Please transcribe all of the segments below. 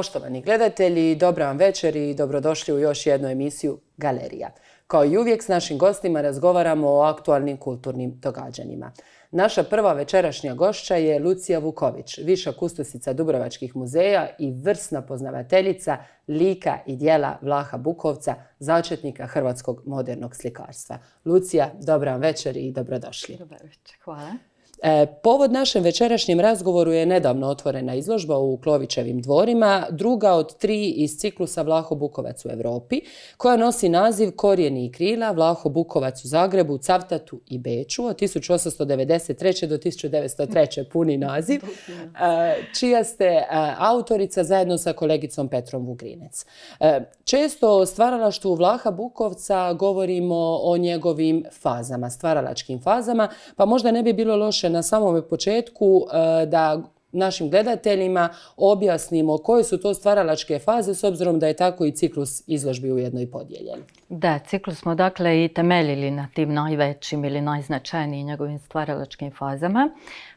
Poštovani gledatelji, dobra vam večer i dobrodošli u još jednu emisiju Galerija. Kao i uvijek s našim gostima razgovaramo o aktualnim kulturnim događanjima. Naša prva večerašnja gošća je Lucija Vuković, viša kustosica Dubrovačkih muzeja i vrsna poznavateljica lika i dijela Vlaha Bukovca, začetnika hrvatskog modernog slikarstva. Lucija, dobra vam večer i dobrodošli. Dobar večer, hvala. E, povod našem večerašnjem razgovoru je nedavno otvorena izložba u Klovićevim dvorima, druga od tri iz ciklusa Vlaho Bukovac u Europi, koja nosi naziv Korijeni i krila Vlaho Bukovac u Zagrebu, Cavtatu i Beču od 1893. do 1903. puni naziv, e, čija ste e, autorica zajedno sa kolegicom Petrom Vugrinec. Često o stvaralaštvu Vlaha Bukovca govorimo o njegovim fazama, stvaralačkim fazama, pa možda ne bi bilo loše na samome početku eh, da našim gledateljima objasnimo koje su to stvaralačke faze s obzirom da je tako i ciklus izložbi u i podijeljen. Da, ciklus smo dakle i temeljili na tim najvećim ili najznačajnijim njegovim stvaralačkim fazama.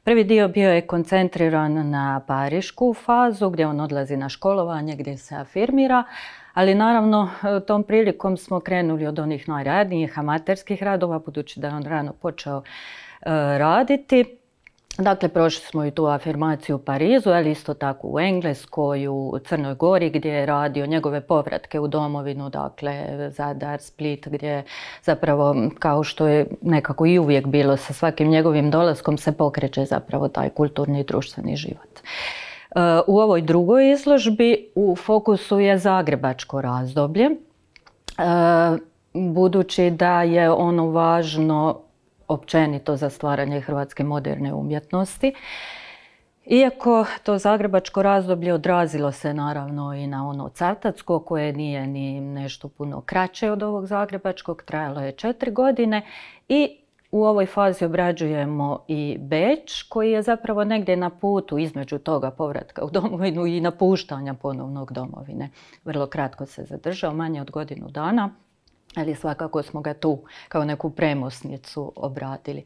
Prvi dio bio je koncentriran na parišku fazu gdje on odlazi na školovanje, gdje se afirmira. Ali naravno, eh, tom prilikom smo krenuli od onih najradnijih amaterskih radova, budući da je on rano počeo raditi. Dakle, prošli smo i tu afirmaciju u Parizu, ali isto tako u Engleskoj, u Crnoj Gori gdje je radio njegove povratke u domovinu, dakle Zadar, Split, gdje je zapravo kao što je nekako i uvijek bilo sa svakim njegovim dolaskom se pokreće zapravo taj kulturni i društveni život. E, u ovoj drugoj izložbi u fokusu je zagrebačko razdoblje, e, budući da je ono važno općenito za stvaranje hrvatske moderne umjetnosti. Iako to zagrebačko razdoblje odrazilo se naravno i na ono cartacko koje nije ni nešto puno kraće od ovog zagrebačkog, trajalo je četiri godine i u ovoj fazi obrađujemo i Beč koji je zapravo negdje na putu između toga povratka u domovinu i napuštanja ponovnog domovine. Vrlo kratko se zadržao, manje od godinu dana ali svakako smo ga tu kao neku premosnicu obratili.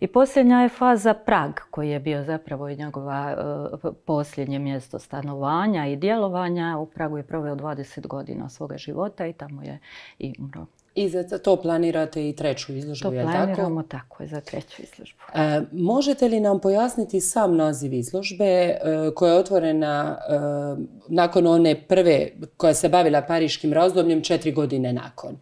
I posljednja je faza Prag, koji je bio zapravo i njegova e, posljednje mjesto stanovanja i djelovanja. U Pragu je proveo 20 godina svoga života i tamo je i umro. I za to planirate i treću izložbu, to je tako? To planiramo tako, za treću izložbu. E, možete li nam pojasniti sam naziv izložbe e, koja je otvorena nakon one prve koja se bavila pariškim razdobljem četiri godine nakon?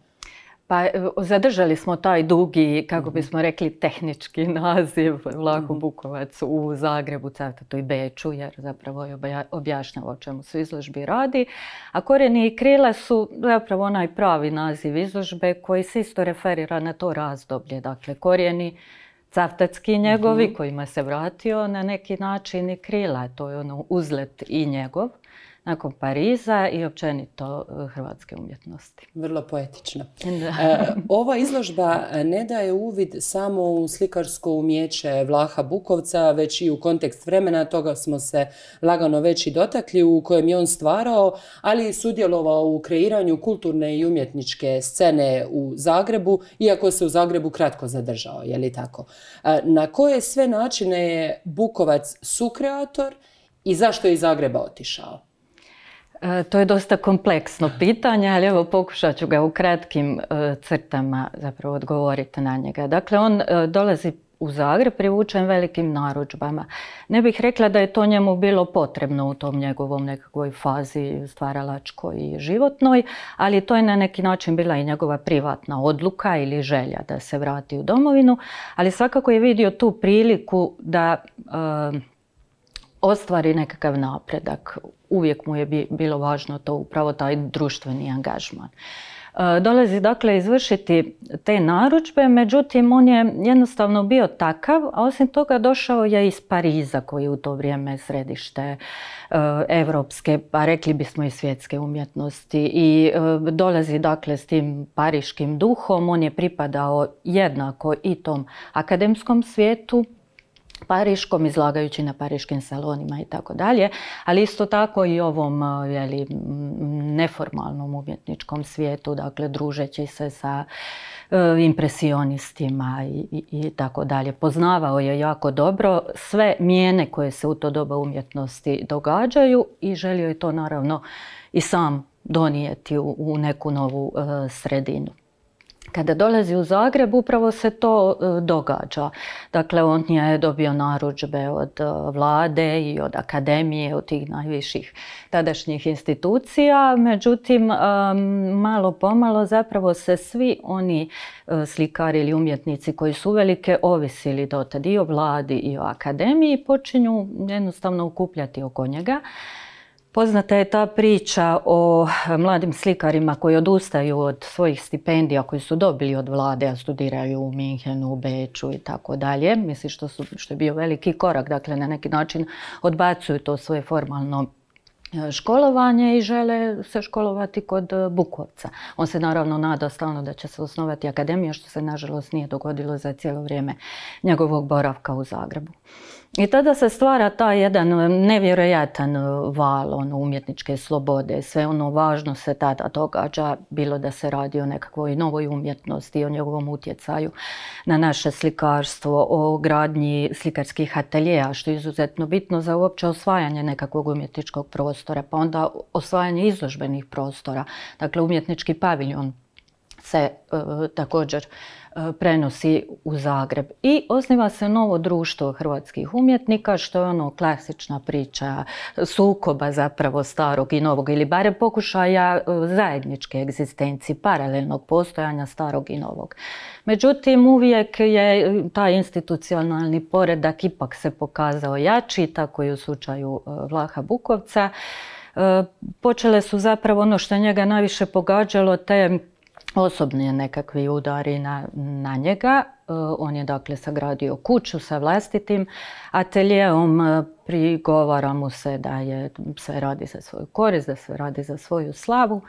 Pa e, zadržali smo taj dugi, kako mhm. bismo rekli, tehnički naziv Vlaho mhm. Bukovac u Zagrebu, Cavtatu i Beču, jer zapravo je objašnjava o čemu se izložbi radi. A korijeni i krila su zapravo onaj pravi naziv izložbe koji se isto referira na to razdoblje. Dakle, korijeni cavtatski mhm. njegovi kojima se vratio na neki način i krila. To je ono uzlet i njegov nakon Pariza i općenito e, hrvatske umjetnosti. Vrlo poetično. E, ova izložba e, ne daje uvid samo u slikarsko umjeće Vlaha Bukovca, već i u kontekst vremena, toga smo se lagano već i dotakli, u kojem je on stvarao, ali i sudjelovao u kreiranju kulturne i umjetničke scene u Zagrebu, iako se u Zagrebu kratko zadržao, je li tako? Na koje sve načine je Bukovac sukreator i zašto je iz Zagreba otišao? E, to je dosta kompleksno pitanje, ali evo pokušat ću ga u kratkim e, crtama zapravo odgovoriti na njega. Dakle, on e, dolazi u Zagreb privučen velikim narudžbama. Ne bih rekla da je to njemu bilo potrebno u tom njegovom nekakvoj fazi stvaralačkoj i životnoj, ali to je na neki način bila i njegova privatna odluka ili želja da se vrati u domovinu, ali svakako je vidio tu priliku da ostvari nekakav napredak. Uvijek mu je bilo važno to upravo taj društveni angažman. E, dolazi dakle izvršiti te naručbe, međutim on je jednostavno bio takav, a osim toga došao je iz Pariza koji je u to vrijeme središte e, evropske, pa rekli bismo i svjetske umjetnosti i e, dolazi dakle s tim pariškim duhom, on je pripadao jednako i tom akademskom svijetu, Pariškom, izlagajući na pariškim salonima i tako dalje, ali isto tako i ovom uh, neformalnom umjetničkom svijetu, dakle družeći se sa uh, impresionistima i, i, tako dalje. Poznavao je jako dobro sve mijene koje se u to doba umjetnosti događaju i želio je to naravno i sam donijeti u, neku novu uh, sredinu. Kada dolazi u Zagreb, upravo se to e, događa. Dakle, on je dobio narudžbe od e, vlade i od akademije, od tih najviših tadašnjih institucija. Međutim, e, malo pomalo zapravo se svi oni slikari ili umjetnici koji su velike ovisili do i o vladi i o akademiji počinju jednostavno ukupljati oko njega. Poznata je ta priča o eh, mladim slikarima koji odustaju od svojih stipendija koji su dobili od vlade, a studiraju u Minhenu, u Beču i tako dalje. Mislim što, su, što je bio veliki korak, dakle na neki način odbacuju to svoje formalno eh, školovanje i žele se školovati kod eh, Bukovca. On se naravno nada stalno da će se osnovati akademija, što se nažalost nije dogodilo za cijelo vrijeme njegovog boravka u Zagrebu. I tada se stvara taj jedan nevjerojatan val ono, umjetničke slobode. Sve ono važno se tada događa, bilo da se radi o nekakvoj novoj umjetnosti, o njegovom utjecaju na naše slikarstvo, o gradnji slikarskih ateljeja, što je izuzetno bitno za uopće osvajanje nekakvog umjetničkog prostora, pa onda osvajanje izložbenih prostora. Dakle, umjetnički paviljon se eh, također E, prenosi u Zagreb. I osniva se novo društvo hrvatskih umjetnika, što je ono klasična priča sukoba zapravo starog i novog, ili barem pokušaja e, zajedničke egzistencije, paralelnog postojanja starog i novog. Međutim, uvijek je e, taj institucionalni poredak ipak se pokazao jači, tako i u slučaju Vlaha Bukovca. Počele su zapravo ono što njega najviše pogađalo, te osobni nekakvi udari na, na njega. E, on je dakle sagradio kuću sa vlastitim ateljeom, prigovara mu se da je sve radi za svoju korist, da sve radi za svoju slavu.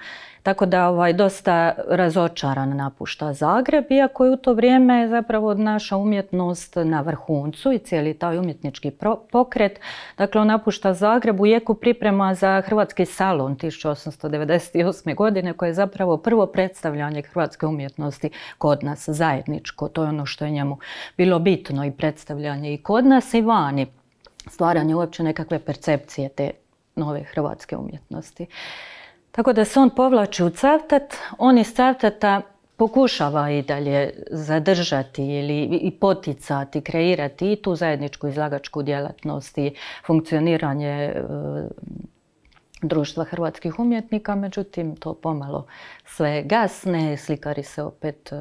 Tako da ovaj, dosta razočaran napušta Zagreb, iako je u to vrijeme zapravo naša umjetnost na vrhuncu i cijeli taj umjetnički pokret. Dakle, on napušta Zagreb u jeku priprema za Hrvatski salon 1898. godine, koje je zapravo prvo predstavljanje hrvatske umjetnosti kod nas zajedničko. To je ono što je njemu bilo bitno i predstavljanje i kod nas i vani stvaranje uopće nekakve percepcije te nove hrvatske umjetnosti. Tako da se on povlači u cavtat, on iz cavtata pokušava i dalje zadržati ili i poticati, kreirati i tu zajedničku izlagačku djelatnost i funkcioniranje e, društva hrvatskih umjetnika, međutim to pomalo sve gasne, slikari se opet e,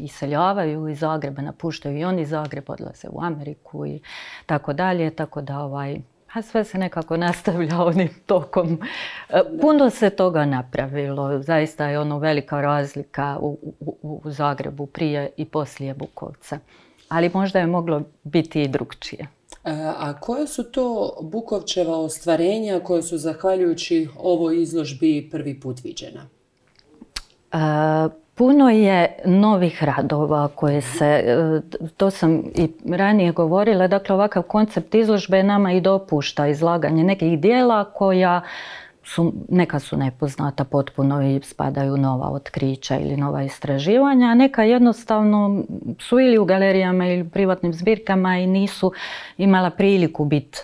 iseljavaju iz Zagreba, napuštaju i oni Zagreb, odlaze u Ameriku i tako dalje, tako da ovaj, a sve se nekako nastavlja onim tokom. E, puno se toga napravilo, zaista je ono velika razlika u, u Zagrebu prije i poslije Bukovca, ali možda je moglo biti i drugčije. E, a koje su to Bukovčeva ostvarenja koje su zahvaljujući ovoj izložbi prvi put viđena? E, puno je novih radova koje se, e, to sam i ranije govorila, dakle ovakav koncept izložbe nama i dopušta izlaganje nekih dijela koja su, neka su nepoznata potpuno i spadaju nova otkrića ili nova istraživanja, a neka jednostavno su ili u galerijama ili u privatnim zbirkama i nisu imala priliku biti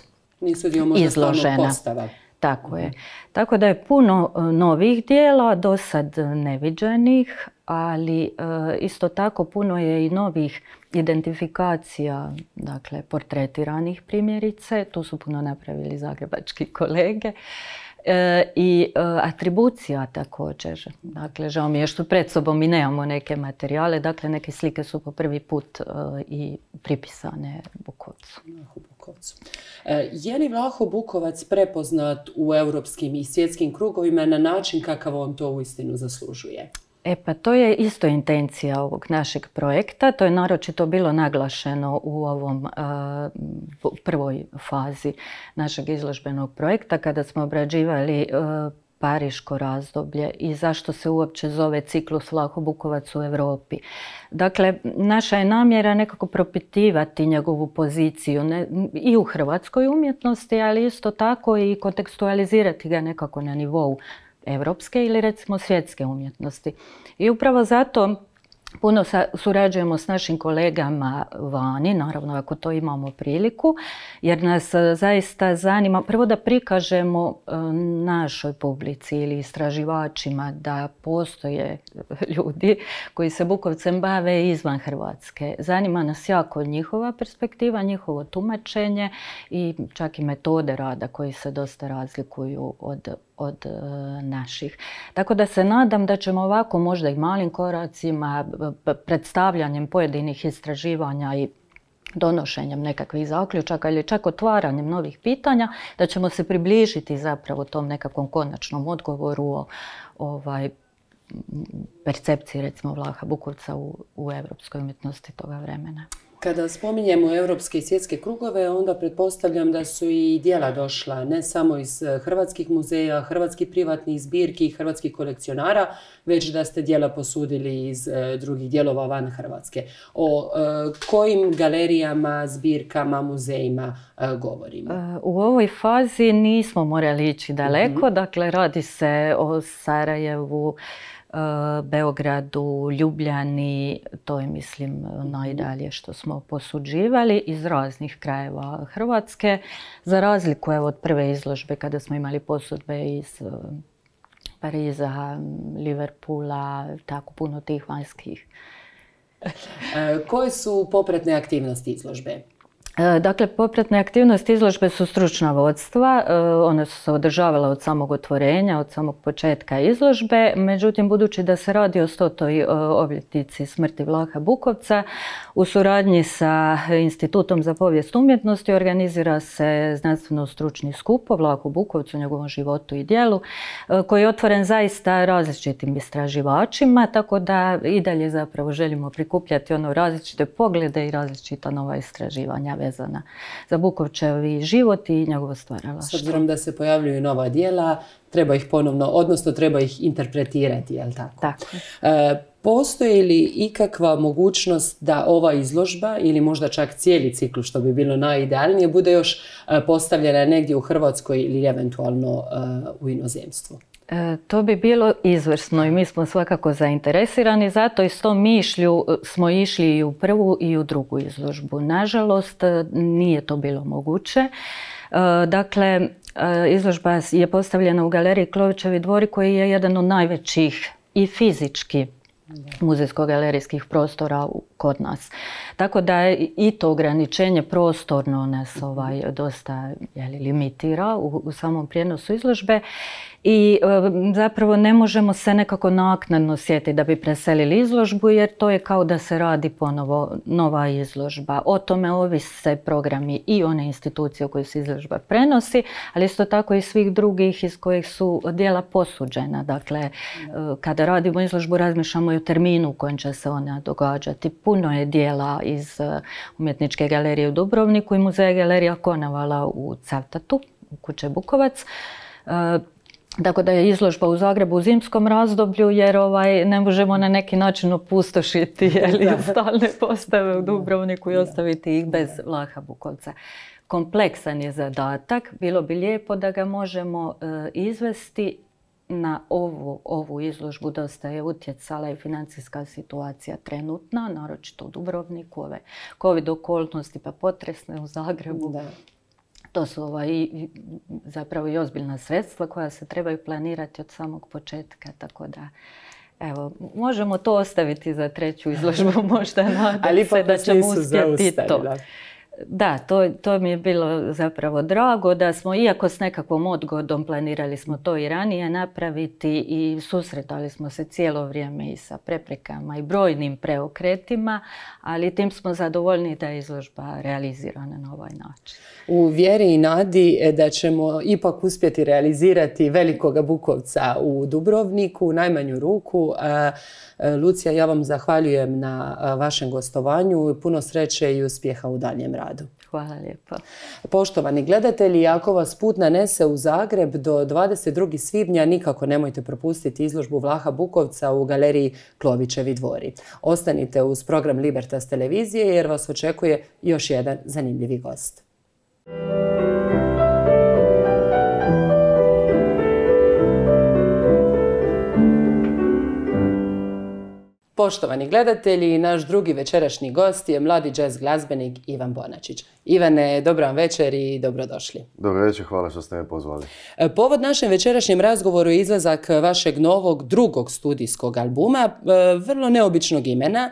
izložena. Tako je. Tako da je puno e, novih dijela, do sad neviđenih, ali e, isto tako puno je i novih identifikacija dakle, portretiranih primjerice, tu su puno napravili zagrebački kolege, e, i e, atribucija također. Dakle, žao mi je što pred sobom i nemamo neke materijale, dakle neke slike su po prvi put e, i pripisane Bukovcu. Bukovcu. Je li Vlaho Bukovac prepoznat u europskim i svjetskim krugovima na način kakav on to uistinu zaslužuje? E pa to je isto intencija ovog našeg projekta, to je naročito bilo naglašeno u ovom e, prvoj fazi našeg izložbenog projekta kada smo obrađivali e, Pariško razdoblje i zašto se uopće zove ciklus Vlahobukovac u Europi. Dakle, naša je namjera nekako propitivati njegovu poziciju i u hrvatskoj umjetnosti, ali isto tako i kontekstualizirati ga nekako na nivou europske ili recimo svjetske umjetnosti. I upravo zato puno surađujemo s našim kolegama vani, naravno ako to imamo priliku, jer nas e, zaista zanima prvo da prikažemo e, našoj publici ili istraživačima da postoje ljudi koji se Bukovcem bave izvan Hrvatske. Zanima nas jako njihova perspektiva, njihovo tumačenje i čak i metode rada koji se dosta razlikuju od od e, naših. Tako da se nadam da ćemo ovako možda i malim koracima, predstavljanjem pojedinih istraživanja i donošenjem nekakvih zaključaka ili čak otvaranjem novih pitanja, da ćemo se približiti zapravo tom nekakvom konačnom odgovoru o ovaj, percepciji recimo Vlaha Bukovca u, u europskoj umjetnosti toga vremena. Kada spominjemo europske i svjetske krugove, onda pretpostavljam da su i dijela došla ne samo iz eh, hrvatskih muzeja, hrvatskih privatnih zbirki, hrvatskih kolekcionara, već da ste dijela posudili iz eh, drugih dijelova van Hrvatske. O eh, kojim galerijama, zbirkama, muzejima govorimo? U ovoj fazi nismo morali ići daleko. Mhm. Dakle, radi se o Sarajevu, Eh, Beogradu, Ljubljani, to je mislim najdalje što smo posuđivali iz raznih krajeva Hrvatske. Za razliku evo, od prve izložbe kada smo imali posudbe iz eh, Pariza, Liverpoola, tako puno tih vanjskih. Eh, koje su popretne aktivnosti izložbe? E, dakle, popratne aktivnosti izložbe su stručna vodstva, e, Ona su se održavala od samog otvorenja, od samog početka izložbe, međutim, budući da se radi o stotoj e, obljetnici smrti Vlaha Bukovca, u suradnji sa Institutom za povijest umjetnosti organizira se znanstveno-stručni skup o vlaku Bukovcu, njegovom životu i dijelu, koji je otvoren zaista različitim istraživačima, tako da i dalje zapravo želimo prikupljati ono različite poglede i različita nova istraživanja za Bukovčevi život i njegovo stvaralaštvo. S obzirom da se pojavljuju nova dijela, treba ih ponovno, odnosno treba ih interpretirati, jel tako? Tako. E, postoji li ikakva mogućnost da ova izložba ili možda čak cijeli ciklus što bi bilo najidealnije bude još e, postavljena negdje u Hrvatskoj ili eventualno e, u inozemstvu? E, to bi bilo izvrsno i mi smo svakako zainteresirani, zato i s tom mišlju e, smo išli i u prvu i u drugu izložbu. Nažalost, e, nije to bilo moguće. Dakle, izložba je postavljena u galeriji Klovićevi dvori koji je jedan od najvećih i fizički muzejsko-galerijskih prostora kod nas. Tako da je i to ograničenje prostorno nas ovaj, dosta limitira u samom prijenosu izložbe i e, zapravo ne možemo se nekako naknadno sjetiti da bi preselili izložbu jer to je kao da se radi ponovo nova izložba. O tome ovise programi i one institucije u se izložba prenosi, ali isto tako i svih drugih iz kojih su dijela posuđena. Dakle, e, kada radimo izložbu razmišljamo i o terminu u kojem će se ona događati. Puno je dijela iz e, umjetničke galerije u Dubrovniku i muzeja galerija Konavala u Cavtatu, u Kuće Bukovac tako da je izložba u Zagrebu u zimskom razdoblju jer ovaj, ne možemo na neki način opustošiti jeli, stalne postave u Dubrovniku i ostaviti ih bez Vlaha Bukovca. Kompleksan je zadatak, bilo bi lijepo da ga možemo e, izvesti na ovu, ovu izložbu dosta je utjecala i financijska situacija trenutna, naročito u Dubrovniku, ove covid okolnosti pa potresne u Zagrebu. To su ovaj, zapravo i ozbiljna sredstva koja se trebaju planirati od samog početka, tako da... Evo, možemo to ostaviti za treću izložbu možda, nadam se da ćemo uspjeti to da, to, to mi je bilo zapravo drago da smo, iako s nekakvom odgodom planirali smo to i ranije napraviti i susretali smo se cijelo vrijeme i sa preprekama i brojnim preokretima, ali tim smo zadovoljni da je izložba realizirana na ovaj način. U vjeri i nadi da ćemo ipak uspjeti realizirati velikoga Bukovca u Dubrovniku, u najmanju ruku. E, e, Lucija, ja vam zahvaljujem na e, vašem gostovanju. Puno sreće i uspjeha u daljem radu radu. Hvala lijepo. Poštovani gledatelji, ako vas put nanese u Zagreb do 22. svibnja, nikako nemojte propustiti izložbu Vlaha Bukovca u galeriji Klovićevi dvori. Ostanite uz program Libertas televizije jer vas očekuje još jedan zanimljivi gost. Poštovani gledatelji, naš drugi večerašnji gost je mladi jazz glazbenik Ivan Bonačić. Ivane, dobro vam večer i dobrodošli. Dobro večer, hvala što ste me pozvali. E, povod našem večerašnjem razgovoru je izlazak vašeg novog drugog studijskog albuma, e, vrlo neobičnog imena, e,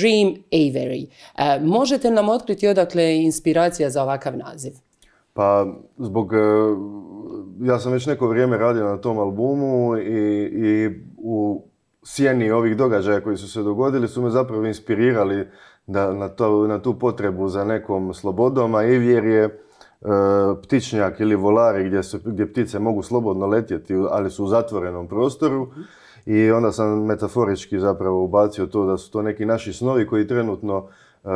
Dream Avery. Možete nam otkriti odakle inspiracija za ovakav naziv? Pa, zbog... Ja sam već neko vrijeme radio na tom albumu i, i u sjeni ovih događaja koji su se dogodili su me zapravo inspirirali da, na, to, na tu potrebu za nekom slobodom, a Ivjer je e, ptičnjak ili volari gdje, se, gdje ptice mogu slobodno letjeti, ali su u zatvorenom prostoru. I onda sam metaforički zapravo ubacio to da su to neki naši snovi koji trenutno e,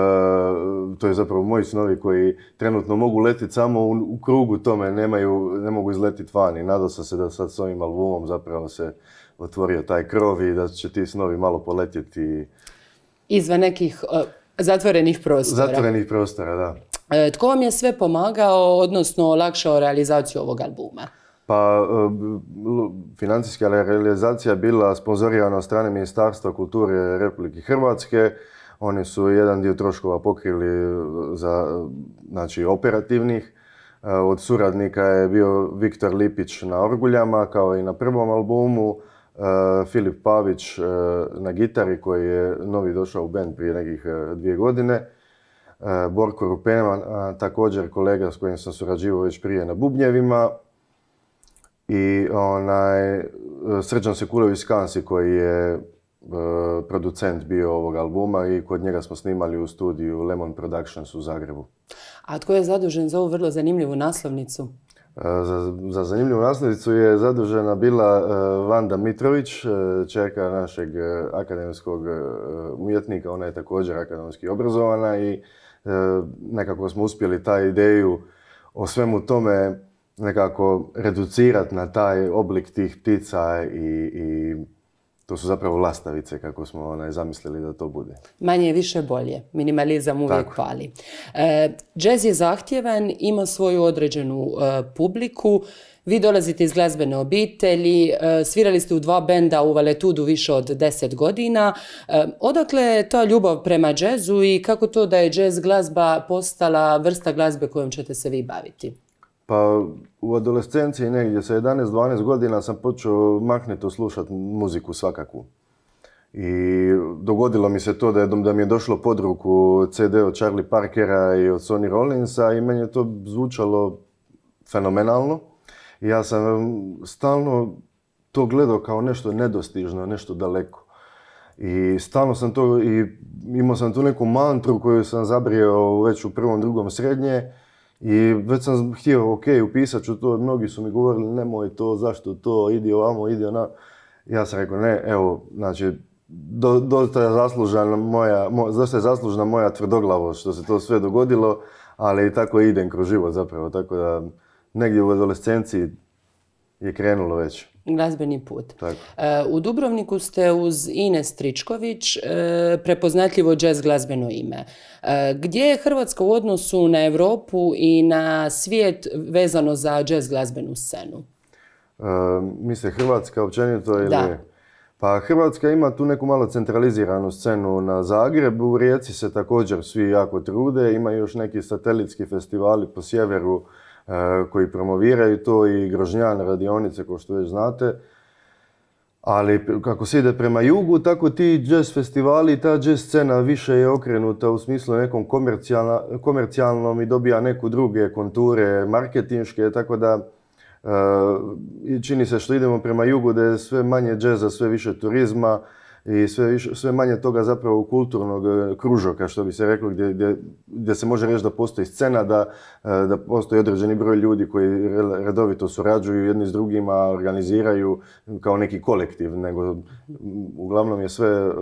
to je zapravo moji snovi koji trenutno mogu letiti samo u, krugu tome, nemaju, ne mogu izletiti van i nadao sam se da sad s ovim albumom zapravo se otvorio taj krov i da će ti snovi malo poletjeti. Izvan nekih e, zatvorenih prostora. Zatvorenih prostora, da. E, tko vam je sve pomagao, odnosno olakšao realizaciju ovog albuma? Pa, e, financijska realizacija je bila sponzorirana od strane Ministarstva kulture Republike Hrvatske. Oni su jedan dio troškova pokrili za, znači, operativnih. Od suradnika je bio Viktor Lipić na Orguljama, kao i na prvom albumu. Eh, Filip Pavić eh, na gitari koji je novi došao u band prije nekih eh, dvije godine. Borko Rupema, također kolega s kojim sam surađivao već prije na bubnjevima. I onaj, Srđan Sekulović Skansi, koji je producent bio ovog albuma i kod njega smo snimali u studiju Lemon Productions u Zagrebu. A tko je zadužen za ovu vrlo zanimljivu naslovnicu? Za, zanimljivu nasljednicu je zadužena bila e, Vanda Mitrović, e, čeka našeg e, akademskog umjetnika, ona je također akademski obrazovana i nekako smo uspjeli taj ideju o svemu tome nekako reducirati na taj oblik tih ptica i to su zapravo lastavice kako smo onaj, zamislili da to bude. Manje je više bolje. Minimalizam uvijek pali. jazz e, je zahtjevan, ima svoju određenu e, publiku. Vi dolazite iz glazbene obitelji, e, svirali ste u dva benda u Valetudu više od deset godina. Odakle je ta ljubav prema jazzu i kako to da je jazz glazba postala vrsta glazbe kojom ćete se vi baviti? Pa u adolescenciji negdje sa 11-12 godina sam počeo mahnito slušati muziku svakakvu. I dogodilo mi se to da, da mi je došlo pod ruku CD od Charlie Parkera i od Sony Rollinsa i meni je to zvučalo fenomenalno. ja sam stalno to gledao kao nešto nedostižno, nešto daleko. I stalno sam to, i imao sam tu neku mantru koju sam zabrio već u prvom, drugom srednje i već sam htio, ok, upisat ću to, mnogi su mi govorili nemoj to, zašto to, idi ovamo, idi ona. Ja sam rekao ne, evo, znači, dosta je zaslužena moja, dosta je zaslužna moja tvrdoglavost što se to sve dogodilo, ali i tako idem kroz život zapravo, tako da negdje u adolescenciji je krenulo već glazbeni put. E, u Dubrovniku ste uz Ines Stričković e, prepoznatljivo jazz glazbeno ime. E, gdje je Hrvatska u odnosu na Europu i na svijet vezano za jazz glazbenu scenu? E, Misle Hrvatska općenito ili... Pa Hrvatska ima tu neku malo centraliziranu scenu na Zagrebu, u Rijeci se također svi jako trude, ima još neki satelitski festivali po sjeveru Eh, koji promoviraju to i Grožnjane radionice, kao što već znate. Ali kako se ide prema jugu, tako ti jazz festivali i ta jazz scena više je okrenuta u smislu nekom komercijalnom i dobija neku druge konture marketinške, tako da eh, čini se što idemo prema jugu da je sve manje jazza, sve više turizma, i sve, sve manje toga zapravo kulturnog e, kružoka, što bi se reklo, gdje, gdje, gdje se može reći da postoji scena, da, e, da postoji određeni broj ljudi koji redovito surađuju jedni s drugima, organiziraju kao neki kolektiv, nego uglavnom je sve, e,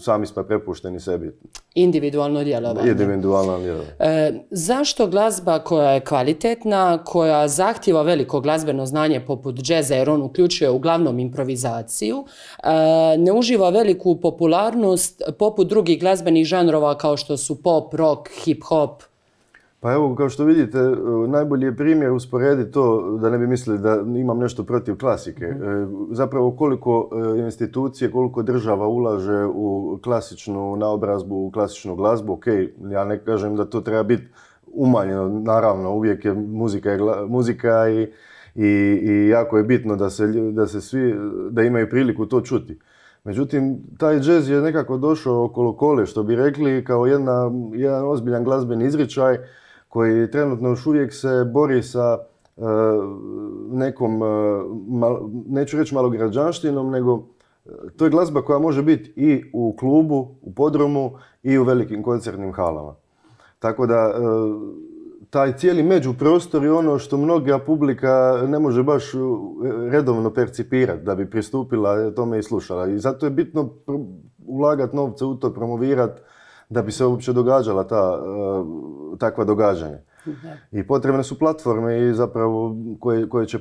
sami smo prepušteni sebi. Individualno djelovanje. Individualno djelovanje. E, zašto glazba koja je kvalitetna, koja zahtjeva veliko glazbeno znanje poput džeza, jer on uključuje uglavnom improvizaciju, ne uživa veliku popularnost poput drugih glazbenih žanrova kao što su pop, rock, hip hop? Pa evo, kao što vidite, e, najbolji je primjer usporedi to, da ne bi mislili da imam nešto protiv klasike. Mhm. E, zapravo koliko e, institucije, koliko država ulaže u klasičnu naobrazbu, u klasičnu glazbu, ok, ja ne kažem da to treba biti umanjeno, naravno, uvijek je muzika, i, jako je bitno da se, da se svi, da imaju priliku to čuti. Međutim, taj jazz je nekako došao okolo kole, što bi rekli, kao jedna, jedan ozbiljan glazbeni izričaj koji trenutno još uvijek se bori sa e, nekom, e, neću reći malograđanštinom, nego e, to je glazba koja može biti i u klubu, u podrumu i u velikim koncertnim halama. Tako da, taj cijeli međuprostor je ono što mnoga publika ne može baš e, redovno percipirati da bi pristupila tome i slušala. I zato je bitno ulagati novce u to, promovirati da bi se uopće događala ta, e, takva događanja. I potrebne su platforme i zapravo koje, će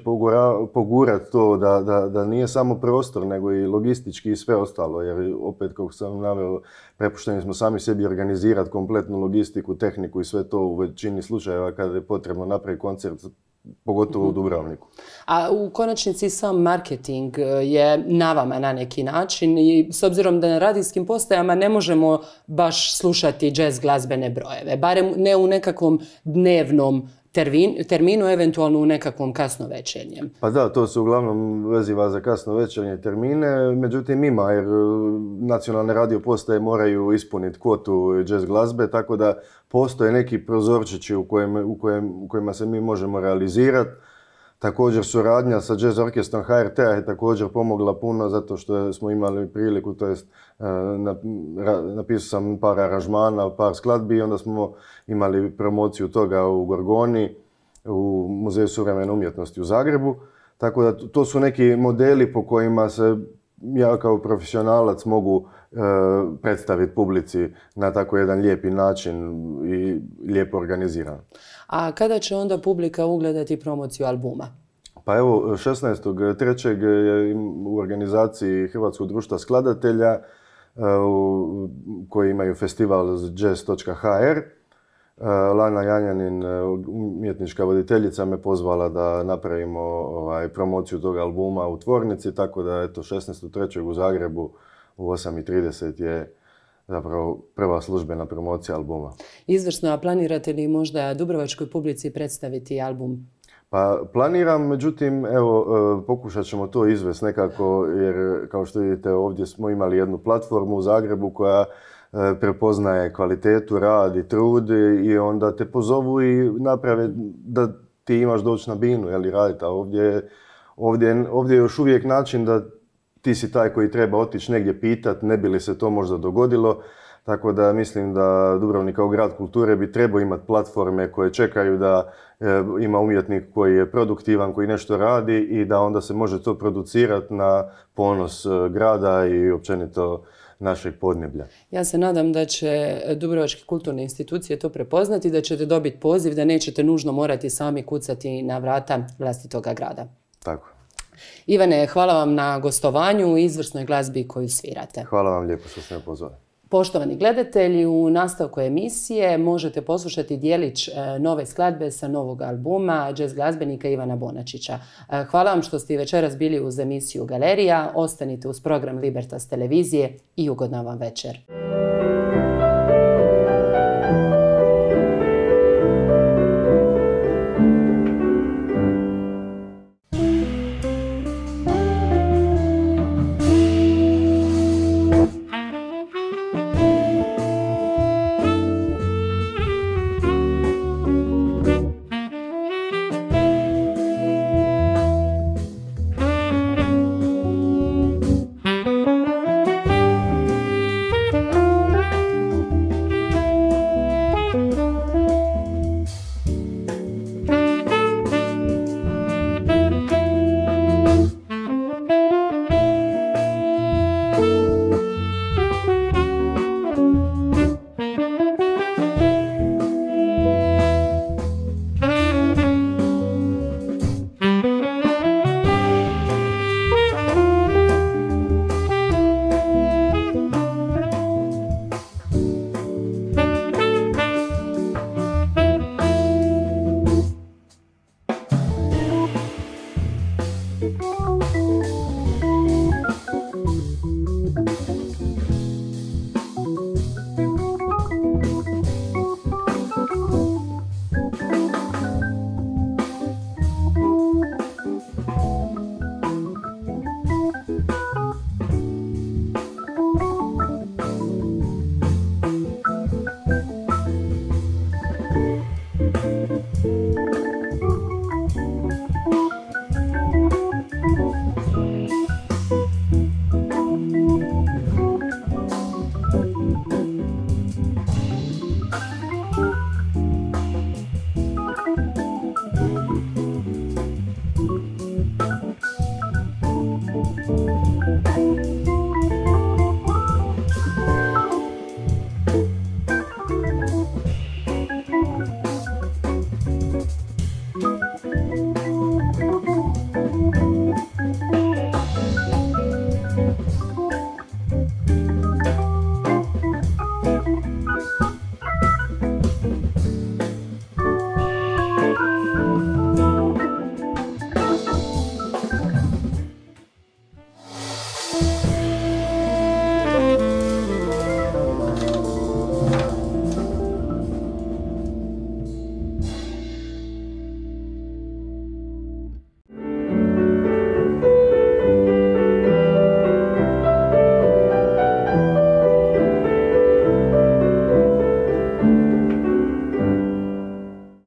pogurati to da, nije samo prostor, nego i logistički i sve ostalo. Jer opet, kako sam naveo, prepušteni smo sami sebi organizirati kompletnu logistiku, tehniku i sve to u većini slučajeva kada je potrebno napraviti koncert pogotovo u mhm. Dubravniku. A u konačnici sam marketing e, je na vama na neki način i s obzirom da na radijskim postajama ne možemo baš slušati jazz glazbene brojeve, barem ne u nekakvom dnevnom terminu, eventualno u nekakvom kasno večernjem. Pa da, to se uglavnom veziva za kasno večernje termine, međutim ima jer e, nacionalne radio postaje moraju ispuniti kvotu jazz glazbe, tako da postoje neki prozorčići u, kojima se mi možemo realizirati. Također suradnja sa Jazz Orkestrom HRT je također pomogla puno zato što smo imali priliku, to jest e, napisao sam par aranžmana, par skladbi i onda smo imali promociju toga u Gorgoni, u Muzeju suvremene umjetnosti u Zagrebu. Tako da to su neki modeli po kojima se ja kao profesionalac mogu e, predstaviti publici na tako jedan lijepi način i lijepo organiziran. A kada će onda publika ugledati promociju albuma? Pa evo, 16.3. je u organizaciji Hrvatskog društva skladatelja e, koji imaju festival jazz.hr Eh, Lana Janjanin, eh, umjetnička voditeljica, me pozvala da napravimo ovaj, promociju tog albuma u tvornici, tako da, eto, 16.3. u Zagrebu u 8.30 je zapravo prva službena promocija albuma. Izvrsno, a planirate li možda Dubrovačkoj publici predstaviti album? Pa planiram, međutim, evo, eh, pokušat ćemo to izvesti nekako, jer kao što vidite ovdje smo imali jednu platformu u Zagrebu koja E, prepoznaje kvalitetu, rad i trud i onda te pozovu i naprave da ti imaš doći na binu ili raditi, a ovdje, ovdje, je još uvijek način da ti si taj koji treba otići negdje pitat, ne bi li se to možda dogodilo. Tako da mislim da Dubrovnik kao grad kulture bi trebao imati platforme koje čekaju da e, ima umjetnik koji je produktivan, koji nešto radi i da onda se može to producirati na ponos e, grada i općenito našeg podneblja. Ja se nadam da će Dubrovačke kulturne institucije to prepoznati, da ćete dobiti poziv, da nećete nužno morati sami kucati na vrata vlastitoga grada. Tako. Ivane, hvala vam na gostovanju i izvrsnoj glazbi koju svirate. Hvala vam lijepo što ste me pozvali. Poštovani gledatelji, u nastavku emisije možete poslušati dijelić e, nove skladbe sa novog albuma jazz glazbenika Ivana Bonačića. E, hvala vam što ste večeras bili uz emisiju Galerija. Ostanite uz program Libertas televizije i ugodna vam večer.